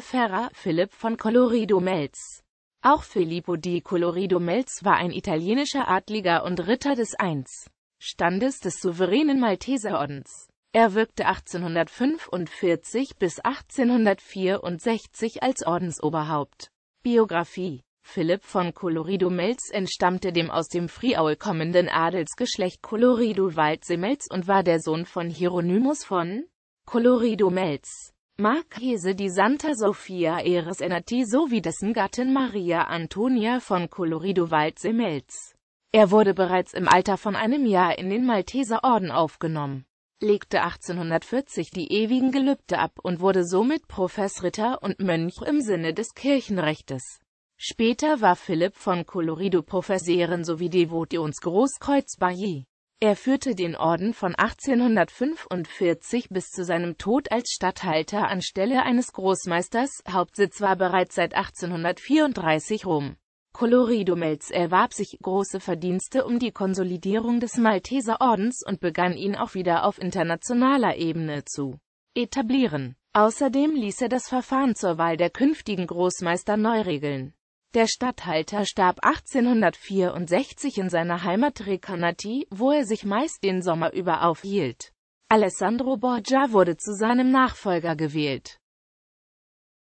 Ferrer, Philipp von Colorido Melz. Auch Filippo di Colorido Melz war ein italienischer Adliger und Ritter des Eins. Standes des souveränen Malteserordens. Er wirkte 1845 bis 1864 als Ordensoberhaupt. Biografie Philipp von Colorido Melz entstammte dem aus dem Friaul kommenden Adelsgeschlecht Colorido Waldsemelz und war der Sohn von Hieronymus von Colorido Melz. Marchese di Santa Sofia Eres Enati sowie dessen Gattin Maria Antonia von Colorido Waldsemelz. Er wurde bereits im Alter von einem Jahr in den Malteser Orden aufgenommen, legte 1840 die ewigen Gelübde ab und wurde somit Professritter und Mönch im Sinne des Kirchenrechtes. Später war Philipp von Colorido Professoren sowie Devotionsgroßkreuzbarrier. Er führte den Orden von 1845 bis zu seinem Tod als Statthalter anstelle eines Großmeisters, Hauptsitz war bereits seit 1834 Rom. Colorido Melz erwarb sich große Verdienste um die Konsolidierung des Malteserordens und begann ihn auch wieder auf internationaler Ebene zu etablieren. Außerdem ließ er das Verfahren zur Wahl der künftigen Großmeister neu regeln der Statthalter starb 1864 in seiner Heimat Recanati, wo er sich meist den Sommer über aufhielt. Alessandro Borgia wurde zu seinem Nachfolger gewählt.